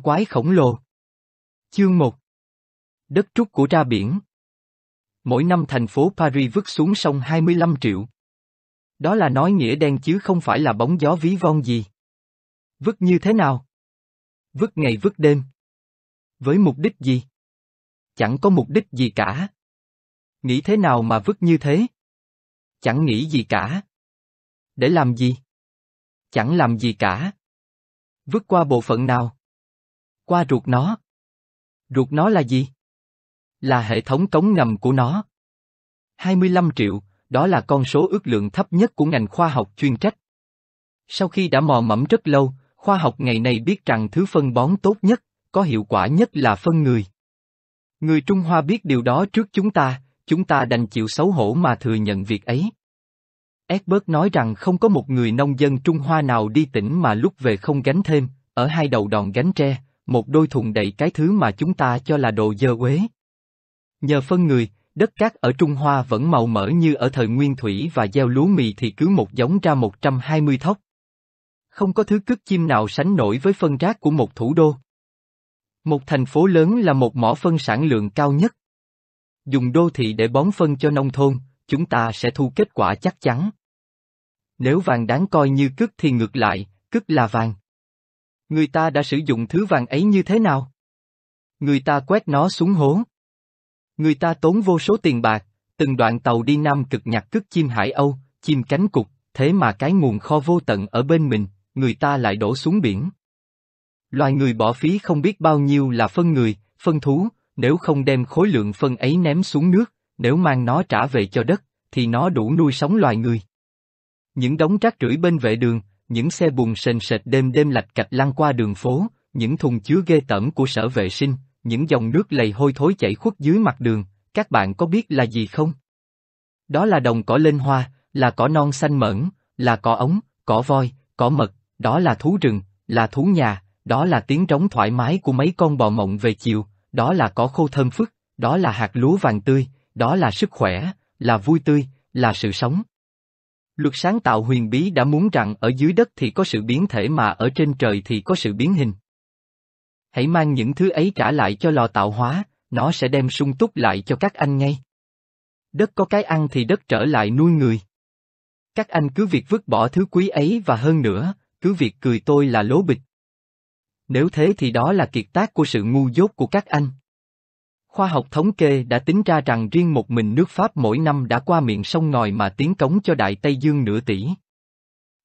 quái khổng lồ. Chương 1 Đất trúc của ra biển Mỗi năm thành phố Paris vứt xuống sông 25 triệu. Đó là nói nghĩa đen chứ không phải là bóng gió ví von gì. Vứt như thế nào? Vứt ngày vứt đêm. Với mục đích gì? Chẳng có mục đích gì cả. Nghĩ thế nào mà vứt như thế? Chẳng nghĩ gì cả. Để làm gì? Chẳng làm gì cả. Vứt qua bộ phận nào? qua ruột nó. Ruột nó là gì? Là hệ thống cống ngầm của nó. 25 triệu, đó là con số ước lượng thấp nhất của ngành khoa học chuyên trách. Sau khi đã mò mẫm rất lâu, khoa học ngày nay biết rằng thứ phân bón tốt nhất, có hiệu quả nhất là phân người. Người Trung Hoa biết điều đó trước chúng ta, chúng ta đành chịu xấu hổ mà thừa nhận việc ấy. Edbert nói rằng không có một người nông dân Trung Hoa nào đi tỉnh mà lúc về không gánh thêm, ở hai đầu đòn gánh tre, một đôi thùng đầy cái thứ mà chúng ta cho là đồ dơ uế. Nhờ phân người, đất cát ở Trung Hoa vẫn màu mỡ như ở thời nguyên thủy và gieo lúa mì thì cứ một giống ra 120 thóc. Không có thứ cước chim nào sánh nổi với phân rác của một thủ đô. Một thành phố lớn là một mỏ phân sản lượng cao nhất. Dùng đô thị để bón phân cho nông thôn, chúng ta sẽ thu kết quả chắc chắn. Nếu vàng đáng coi như cước thì ngược lại, cước là vàng. Người ta đã sử dụng thứ vàng ấy như thế nào? Người ta quét nó xuống hố. Người ta tốn vô số tiền bạc, từng đoạn tàu đi Nam cực nhặt cức chim hải Âu, chim cánh cục, thế mà cái nguồn kho vô tận ở bên mình, người ta lại đổ xuống biển. Loài người bỏ phí không biết bao nhiêu là phân người, phân thú, nếu không đem khối lượng phân ấy ném xuống nước, nếu mang nó trả về cho đất, thì nó đủ nuôi sống loài người. Những đống rác rưởi bên vệ đường, những xe bùn sền sệt đêm đêm lạch cạch lăn qua đường phố, những thùng chứa ghê tởm của sở vệ sinh, những dòng nước lầy hôi thối chảy khuất dưới mặt đường, các bạn có biết là gì không? Đó là đồng cỏ lên hoa, là cỏ non xanh mẫn là cỏ ống, cỏ voi, cỏ mật, đó là thú rừng, là thú nhà, đó là tiếng trống thoải mái của mấy con bò mộng về chiều, đó là cỏ khô thơm phức, đó là hạt lúa vàng tươi, đó là sức khỏe, là vui tươi, là sự sống, Luật sáng tạo huyền bí đã muốn rằng ở dưới đất thì có sự biến thể mà ở trên trời thì có sự biến hình. Hãy mang những thứ ấy trả lại cho lò tạo hóa, nó sẽ đem sung túc lại cho các anh ngay. Đất có cái ăn thì đất trở lại nuôi người. Các anh cứ việc vứt bỏ thứ quý ấy và hơn nữa, cứ việc cười tôi là lố bịch. Nếu thế thì đó là kiệt tác của sự ngu dốt của các anh. Khoa học thống kê đã tính ra rằng riêng một mình nước Pháp mỗi năm đã qua miệng sông ngòi mà tiến cống cho Đại Tây Dương nửa tỷ.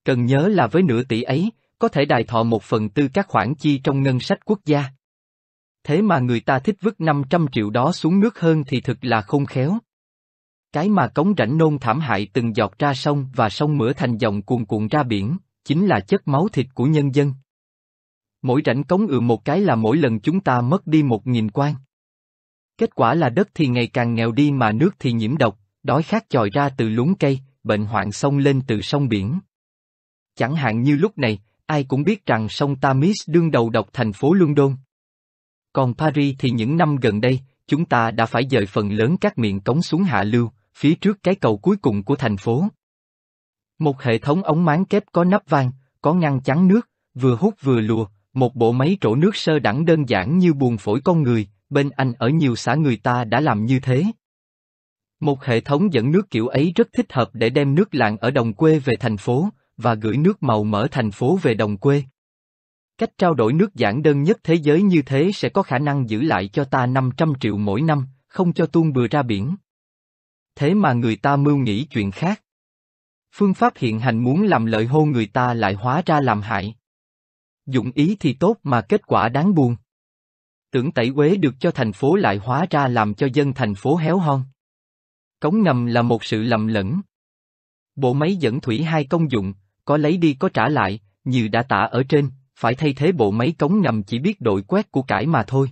Cần nhớ là với nửa tỷ ấy, có thể đài thọ một phần tư các khoản chi trong ngân sách quốc gia. Thế mà người ta thích vứt 500 triệu đó xuống nước hơn thì thực là không khéo. Cái mà cống rãnh nôn thảm hại từng giọt ra sông và sông mửa thành dòng cuồn cuộn ra biển, chính là chất máu thịt của nhân dân. Mỗi rãnh cống ựa một cái là mỗi lần chúng ta mất đi một nghìn quan. Kết quả là đất thì ngày càng nghèo đi mà nước thì nhiễm độc, đói khát chòi ra từ luống cây, bệnh hoạn sông lên từ sông biển. Chẳng hạn như lúc này, ai cũng biết rằng sông Tamis đương đầu độc thành phố London. Còn Paris thì những năm gần đây, chúng ta đã phải dời phần lớn các miệng cống xuống hạ lưu, phía trước cái cầu cuối cùng của thành phố. Một hệ thống ống máng kép có nắp vang, có ngăn chắn nước, vừa hút vừa lùa, một bộ máy trổ nước sơ đẳng đơn giản như buồn phổi con người, bên anh ở nhiều xã người ta đã làm như thế. Một hệ thống dẫn nước kiểu ấy rất thích hợp để đem nước làng ở đồng quê về thành phố, và gửi nước màu mỡ thành phố về đồng quê. Cách trao đổi nước giản đơn nhất thế giới như thế sẽ có khả năng giữ lại cho ta 500 triệu mỗi năm, không cho tuôn bừa ra biển. Thế mà người ta mưu nghĩ chuyện khác. Phương pháp hiện hành muốn làm lợi hô người ta lại hóa ra làm hại. Dụng ý thì tốt mà kết quả đáng buồn tưởng tẩy uế được cho thành phố lại hóa ra làm cho dân thành phố héo hon. Cống ngầm là một sự lầm lẫn. Bộ máy dẫn thủy hai công dụng, có lấy đi có trả lại, như đã tả ở trên, phải thay thế bộ máy cống ngầm chỉ biết đội quét của cải mà thôi.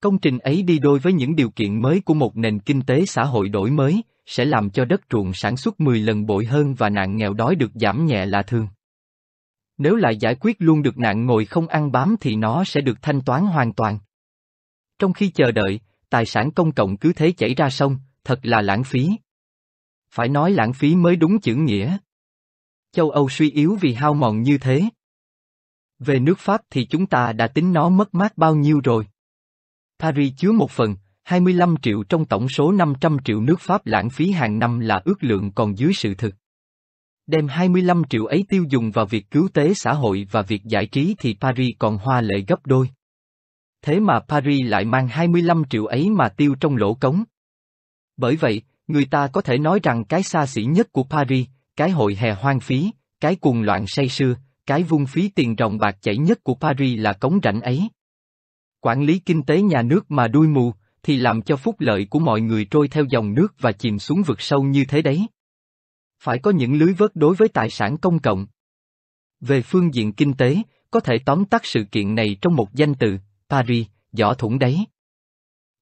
Công trình ấy đi đôi với những điều kiện mới của một nền kinh tế xã hội đổi mới, sẽ làm cho đất ruộng sản xuất 10 lần bội hơn và nạn nghèo đói được giảm nhẹ là thường. Nếu lại giải quyết luôn được nạn ngồi không ăn bám thì nó sẽ được thanh toán hoàn toàn. Trong khi chờ đợi, tài sản công cộng cứ thế chảy ra sông, thật là lãng phí. Phải nói lãng phí mới đúng chữ nghĩa. Châu Âu suy yếu vì hao mòn như thế. Về nước Pháp thì chúng ta đã tính nó mất mát bao nhiêu rồi. Paris chứa một phần, 25 triệu trong tổng số 500 triệu nước Pháp lãng phí hàng năm là ước lượng còn dưới sự thực. Đem 25 triệu ấy tiêu dùng vào việc cứu tế xã hội và việc giải trí thì Paris còn hoa lệ gấp đôi. Thế mà Paris lại mang 25 triệu ấy mà tiêu trong lỗ cống. Bởi vậy, người ta có thể nói rằng cái xa xỉ nhất của Paris, cái hội hè hoang phí, cái cuồng loạn say sưa, cái vung phí tiền rồng bạc chảy nhất của Paris là cống rảnh ấy. Quản lý kinh tế nhà nước mà đuôi mù, thì làm cho phúc lợi của mọi người trôi theo dòng nước và chìm xuống vực sâu như thế đấy phải có những lưới vớt đối với tài sản công cộng. Về phương diện kinh tế, có thể tóm tắt sự kiện này trong một danh từ, Paris, giỏ thủng đáy.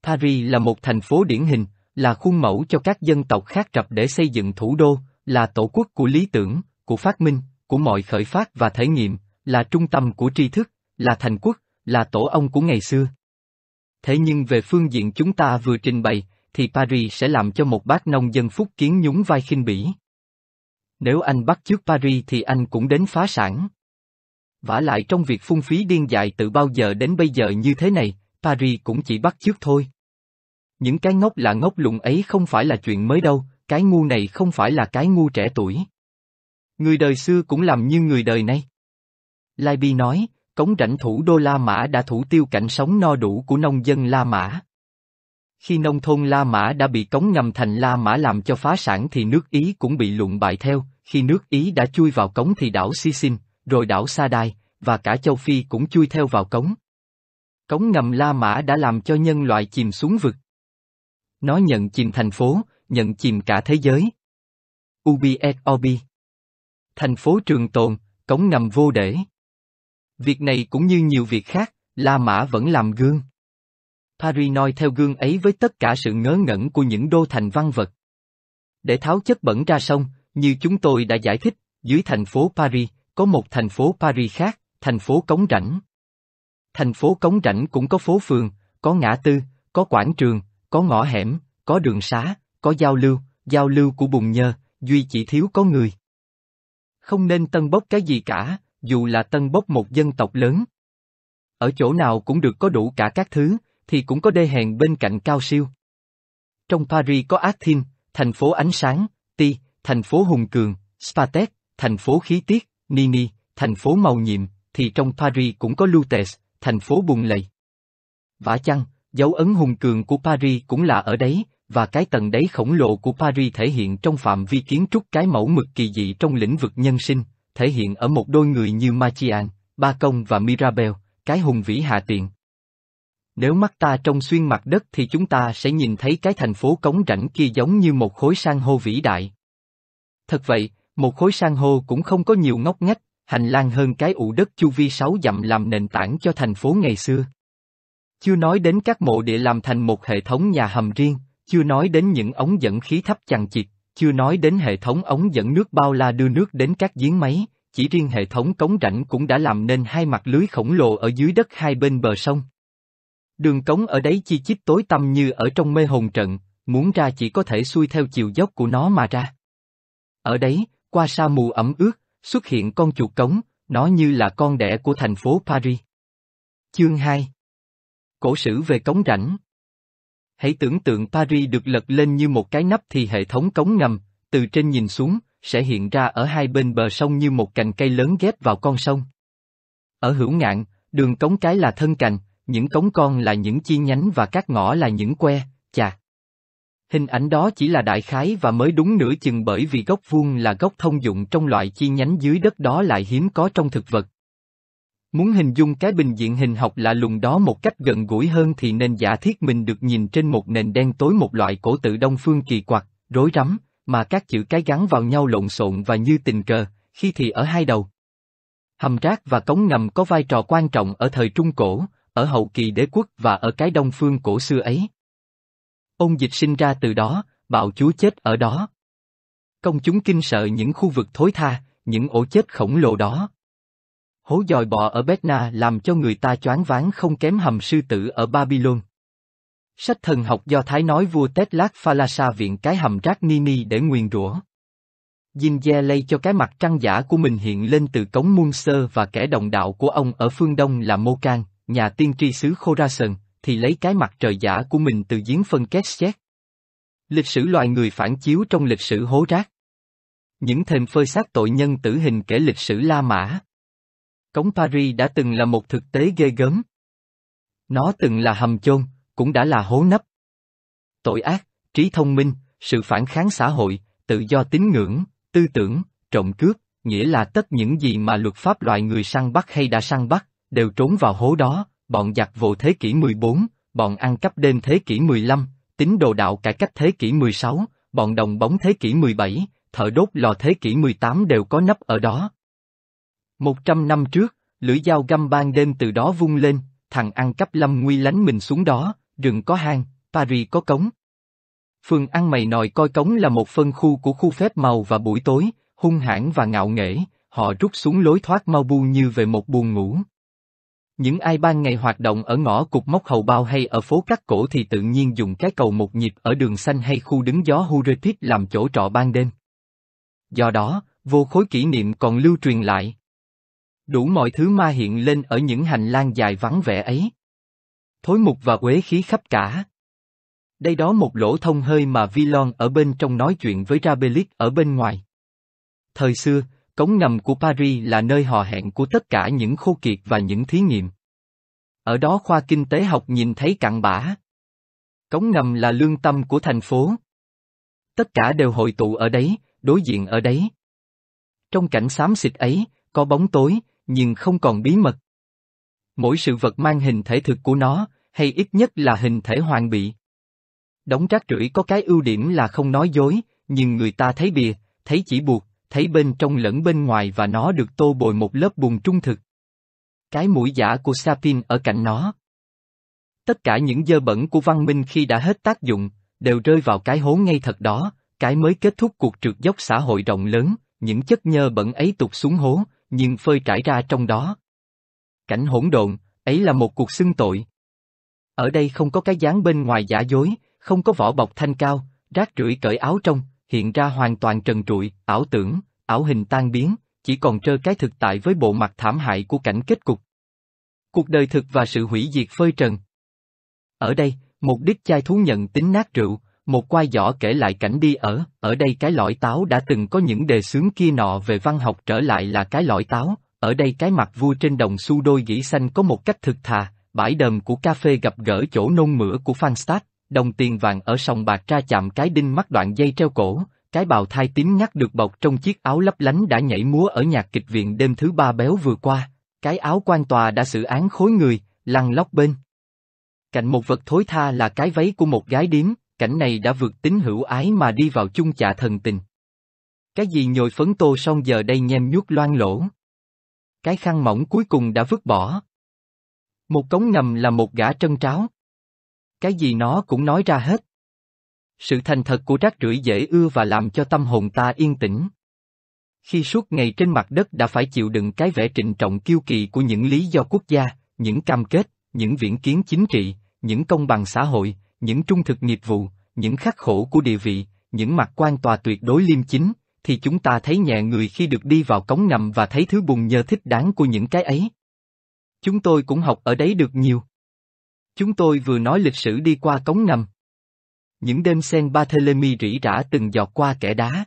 Paris là một thành phố điển hình, là khuôn mẫu cho các dân tộc khác rập để xây dựng thủ đô, là tổ quốc của lý tưởng, của phát minh, của mọi khởi phát và thể nghiệm, là trung tâm của tri thức, là thành quốc, là tổ ông của ngày xưa. Thế nhưng về phương diện chúng ta vừa trình bày, thì Paris sẽ làm cho một bác nông dân phúc kiến nhún vai khinh bỉ. Nếu anh bắt trước Paris thì anh cũng đến phá sản. Vả lại trong việc phung phí điên dại từ bao giờ đến bây giờ như thế này, Paris cũng chỉ bắt trước thôi. Những cái ngốc là ngốc lụng ấy không phải là chuyện mới đâu, cái ngu này không phải là cái ngu trẻ tuổi. Người đời xưa cũng làm như người đời nay. Lai Bi nói, cống rảnh thủ đô La Mã đã thủ tiêu cảnh sống no đủ của nông dân La Mã. Khi nông thôn La Mã đã bị cống ngầm thành La Mã làm cho phá sản thì nước Ý cũng bị lụng bại theo, khi nước Ý đã chui vào cống thì đảo Sicin, rồi đảo Sa Đai, và cả châu Phi cũng chui theo vào cống. Cống ngầm La Mã đã làm cho nhân loại chìm xuống vực. Nó nhận chìm thành phố, nhận chìm cả thế giới. Ubi UBSOB Thành phố Trường Tồn, cống ngầm vô để. Việc này cũng như nhiều việc khác, La Mã vẫn làm gương. Paris noi theo gương ấy với tất cả sự ngớ ngẩn của những đô thành văn vật. Để tháo chất bẩn ra sông, như chúng tôi đã giải thích, dưới thành phố Paris, có một thành phố Paris khác, thành phố Cống Rảnh. Thành phố Cống Rảnh cũng có phố phường, có ngã tư, có quảng trường, có ngõ hẻm, có đường xá, có giao lưu, giao lưu của bùng nhơ, duy chỉ thiếu có người. Không nên tân bốc cái gì cả, dù là tân bốc một dân tộc lớn. Ở chỗ nào cũng được có đủ cả các thứ, thì cũng có đê hèn bên cạnh cao siêu. Trong Paris có Athens, thành phố ánh sáng, Ti, thành phố hùng cường, Spartak, thành phố khí tiết, Nini, thành phố màu nhiệm, thì trong Paris cũng có Lutes, thành phố bùng lầy. Vả chăng, dấu ấn hùng cường của Paris cũng là ở đấy, và cái tầng đáy khổng lồ của Paris thể hiện trong phạm vi kiến trúc cái mẫu mực kỳ dị trong lĩnh vực nhân sinh, thể hiện ở một đôi người như Machian, công và Mirabel, cái hùng vĩ hạ tiện, nếu mắt ta trông xuyên mặt đất thì chúng ta sẽ nhìn thấy cái thành phố cống rãnh kia giống như một khối san hô vĩ đại. Thật vậy, một khối san hô cũng không có nhiều ngóc ngách, hành lang hơn cái ụ đất chu vi sáu dặm làm nền tảng cho thành phố ngày xưa. Chưa nói đến các mộ địa làm thành một hệ thống nhà hầm riêng, chưa nói đến những ống dẫn khí thấp chằng chịt, chưa nói đến hệ thống ống dẫn nước bao la đưa nước đến các giếng máy, chỉ riêng hệ thống cống rãnh cũng đã làm nên hai mặt lưới khổng lồ ở dưới đất hai bên bờ sông. Đường cống ở đấy chi chít tối tăm như ở trong mê hồn trận, muốn ra chỉ có thể xuôi theo chiều dốc của nó mà ra. Ở đấy, qua sa mù ẩm ướt, xuất hiện con chuột cống, nó như là con đẻ của thành phố Paris. Chương 2 Cổ sử về cống rãnh Hãy tưởng tượng Paris được lật lên như một cái nắp thì hệ thống cống ngầm, từ trên nhìn xuống, sẽ hiện ra ở hai bên bờ sông như một cành cây lớn ghép vào con sông. Ở hữu ngạn, đường cống cái là thân cành, những cống con là những chi nhánh và các ngõ là những que, chà. Hình ảnh đó chỉ là đại khái và mới đúng nửa chừng bởi vì gốc vuông là gốc thông dụng trong loại chi nhánh dưới đất đó lại hiếm có trong thực vật. Muốn hình dung cái bình diện hình học lạ lùng đó một cách gần gũi hơn thì nên giả thiết mình được nhìn trên một nền đen tối một loại cổ tự đông phương kỳ quặc, rối rắm, mà các chữ cái gắn vào nhau lộn xộn và như tình cờ, khi thì ở hai đầu. Hầm rác và cống ngầm có vai trò quan trọng ở thời Trung Cổ, ở hậu kỳ đế quốc và ở cái đông phương cổ xưa ấy. Ông dịch sinh ra từ đó, bạo chúa chết ở đó. Công chúng kinh sợ những khu vực thối tha, những ổ chết khổng lồ đó. Hố dòi bò ở Betna làm cho người ta choáng váng không kém hầm sư tử ở Babylon. Sách thần học do Thái nói vua Tetlat Phalasa viện cái hầm rác Nini để nguyền rủa. Jinje lây cho cái mặt trăng giả của mình hiện lên từ cống muôn sơ và kẻ đồng đạo của ông ở phương Đông là Mô Can, nhà tiên tri xứ Khorasan, thì lấy cái mặt trời giả của mình từ giếng phân két xét. Lịch sử loài người phản chiếu trong lịch sử hố rác. Những thềm phơi xác tội nhân tử hình kể lịch sử La Mã. Cống Paris đã từng là một thực tế ghê gớm. Nó từng là hầm chôn, cũng đã là hố nấp. Tội ác, trí thông minh, sự phản kháng xã hội, tự do tín ngưỡng, tư tưởng, trộm cướp, nghĩa là tất những gì mà luật pháp loài người săn bắt hay đã săn bắt, đều trốn vào hố đó, bọn giặc vụ thế kỷ 14, bọn ăn cắp đêm thế kỷ 15, tín đồ đạo cải cách thế kỷ 16, bọn đồng bóng thế kỷ 17, thợ đốt lò thế kỷ 18 đều có nấp ở đó. Một trăm năm trước, lưỡi dao găm ban đêm từ đó vung lên, thằng ăn cắp lâm nguy lánh mình xuống đó, rừng có hang, Paris có cống. Phường ăn mày nòi coi cống là một phân khu của khu phép màu và buổi tối, hung hãn và ngạo nghễ, họ rút xuống lối thoát mau bu như về một buồn ngủ. Những ai ban ngày hoạt động ở ngõ cục móc hầu bao hay ở phố cắt cổ thì tự nhiên dùng cái cầu một nhịp ở đường xanh hay khu đứng gió Hurepit làm chỗ trọ ban đêm. Do đó, vô khối kỷ niệm còn lưu truyền lại. Đủ mọi thứ ma hiện lên ở những hành lang dài vắng vẻ ấy. Thối mục và quế khí khắp cả. Đây đó một lỗ thông hơi mà Vilon ở bên trong nói chuyện với Rabelic ở bên ngoài. Thời xưa, cống ngầm của Paris là nơi hò hẹn của tất cả những khô kiệt và những thí nghiệm. Ở đó khoa kinh tế học nhìn thấy cặn bã. Cống ngầm là lương tâm của thành phố. Tất cả đều hội tụ ở đấy, đối diện ở đấy. Trong cảnh xám xịt ấy, có bóng tối, nhưng không còn bí mật. Mỗi sự vật mang hình thể thực của nó, hay ít nhất là hình thể hoàn bị. Đóng rác rưởi có cái ưu điểm là không nói dối, nhưng người ta thấy bìa, thấy chỉ buộc, thấy bên trong lẫn bên ngoài và nó được tô bồi một lớp bùn trung thực. Cái mũi giả của Sapin ở cạnh nó. Tất cả những dơ bẩn của văn minh khi đã hết tác dụng, đều rơi vào cái hố ngay thật đó, cái mới kết thúc cuộc trượt dốc xã hội rộng lớn, những chất nhơ bẩn ấy tụt xuống hố, nhưng phơi trải ra trong đó. Cảnh hỗn độn, ấy là một cuộc xưng tội. Ở đây không có cái dáng bên ngoài giả dối, không có vỏ bọc thanh cao, rác rưởi cởi áo trong, hiện ra hoàn toàn trần trụi, ảo tưởng, ảo hình tan biến, chỉ còn trơ cái thực tại với bộ mặt thảm hại của cảnh kết cục. Cuộc đời thực và sự hủy diệt phơi trần. Ở đây, một đích chai thú nhận tính nát rượu, một quai giỏ kể lại cảnh đi ở, ở đây cái lõi táo đã từng có những đề xướng kia nọ về văn học trở lại là cái lõi táo, ở đây cái mặt vua trên đồng xu đôi gỉ xanh có một cách thực thà, bãi đầm của cà phê gặp gỡ chỗ nôn mửa của Fanstad, đồng tiền vàng ở sòng bạc tra chạm cái đinh mắt đoạn dây treo cổ, cái bào thai tím ngắt được bọc trong chiếc áo lấp lánh đã nhảy múa ở nhạc kịch viện đêm thứ ba béo vừa qua, cái áo quan tòa đã xử án khối người, lăn lóc bên. Cạnh một vật thối tha là cái váy của một gái điếm, cảnh này đã vượt tính hữu ái mà đi vào chung chạ thần tình. Cái gì nhồi phấn tô son giờ đây nhem nhuốc loang lỗ. Cái khăn mỏng cuối cùng đã vứt bỏ. Một cống ngầm là một gã trân tráo, cái gì nó cũng nói ra hết. Sự thành thật của rác rưởi dễ ưa và làm cho tâm hồn ta yên tĩnh. Khi suốt ngày trên mặt đất đã phải chịu đựng cái vẻ trịnh trọng kiêu kỳ của những lý do quốc gia, những cam kết, những viễn kiến chính trị, những công bằng xã hội, những trung thực nghiệp vụ, những khắc khổ của địa vị, những mặt quan tòa tuyệt đối liêm chính, thì chúng ta thấy nhẹ người khi được đi vào cống ngầm và thấy thứ bùn nhờ thích đáng của những cái ấy. Chúng tôi cũng học ở đấy được nhiều. Chúng tôi vừa nói lịch sử đi qua cống ngầm. Những đêm sen Barthélemy rỉ rả từng giọt qua kẻ đá.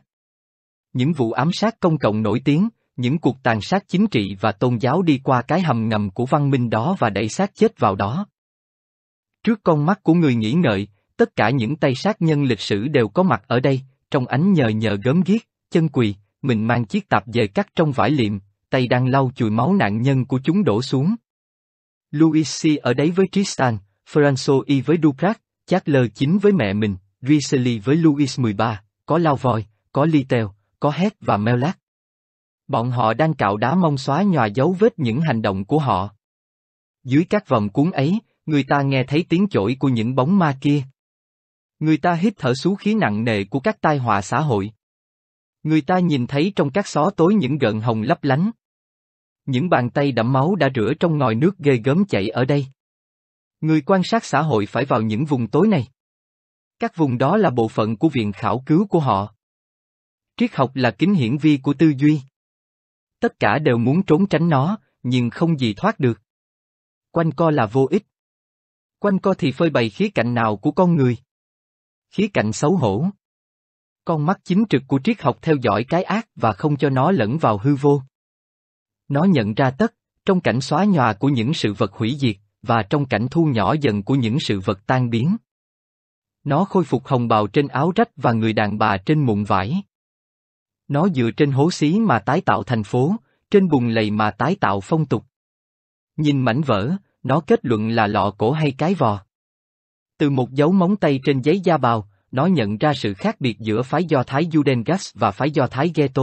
Những vụ ám sát công cộng nổi tiếng, những cuộc tàn sát chính trị và tôn giáo đi qua cái hầm ngầm của văn minh đó và đẩy xác chết vào đó. Trước con mắt của người nghĩ ngợi, tất cả những tay sát nhân lịch sử đều có mặt ở đây, trong ánh nhờ nhờ gớm ghiếc, chân quỳ, mình mang chiếc tạp dề cắt trong vải liệm, tay đang lau chùi máu nạn nhân của chúng đổ xuống. Louis C. ở đấy với Tristan, François I với Ducrat, Charles IX với mẹ mình, Richelieu với Louis XIII, có Lao vòi, có Litel, có Hét và Meulac. Bọn họ đang cạo đá mong xóa nhòa dấu vết những hành động của họ. Dưới các vòng cuốn ấy, người ta nghe thấy tiếng chổi của những bóng ma kia. Người ta hít thở xuống khí nặng nề của các tai họa xã hội. Người ta nhìn thấy trong các xó tối những gợn hồng lấp lánh. Những bàn tay đẫm máu đã rửa trong ngòi nước ghê gớm chảy ở đây. Người quan sát xã hội phải vào những vùng tối này. Các vùng đó là bộ phận của viện khảo cứu của họ. Triết học là kính hiển vi của tư duy. Tất cả đều muốn trốn tránh nó, nhưng không gì thoát được. Quanh co là vô ích. Quanh co thì phơi bày khía cạnh nào của con người? Khía cạnh xấu hổ. Con mắt chính trực của triết học theo dõi cái ác và không cho nó lẫn vào hư vô. Nó nhận ra tất, trong cảnh xóa nhòa của những sự vật hủy diệt, và trong cảnh thu nhỏ dần của những sự vật tan biến. Nó khôi phục hồng bào trên áo rách và người đàn bà trên mụn vải. Nó dựa trên hố xí mà tái tạo thành phố, trên bùn lầy mà tái tạo phong tục. Nhìn mảnh vỡ, nó kết luận là lọ cổ hay cái vò. Từ một dấu móng tay trên giấy da bào, nó nhận ra sự khác biệt giữa phái do Thái Judengas và phái do Thái Ghetto.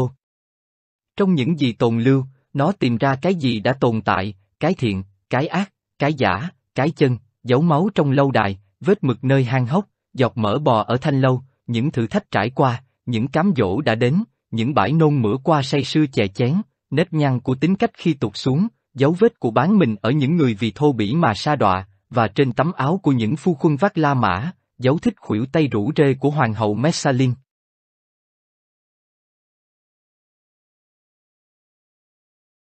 Trong những gì tồn lưu, nó tìm ra cái gì đã tồn tại, cái thiện, cái ác cái giả, cái chân, dấu máu trong lâu đài, vết mực nơi hang hốc, giọt mỡ bò ở thanh lâu, những thử thách trải qua, những cám dỗ đã đến, những bãi nôn mửa qua say sưa chè chén, nếp nhăn của tính cách khi tụt xuống, dấu vết của bán mình ở những người vì thô bỉ mà sa đọa, và trên tấm áo của những phu quân vác La Mã, dấu thích khuỷu tay rủ rê của Hoàng hậu Messalin.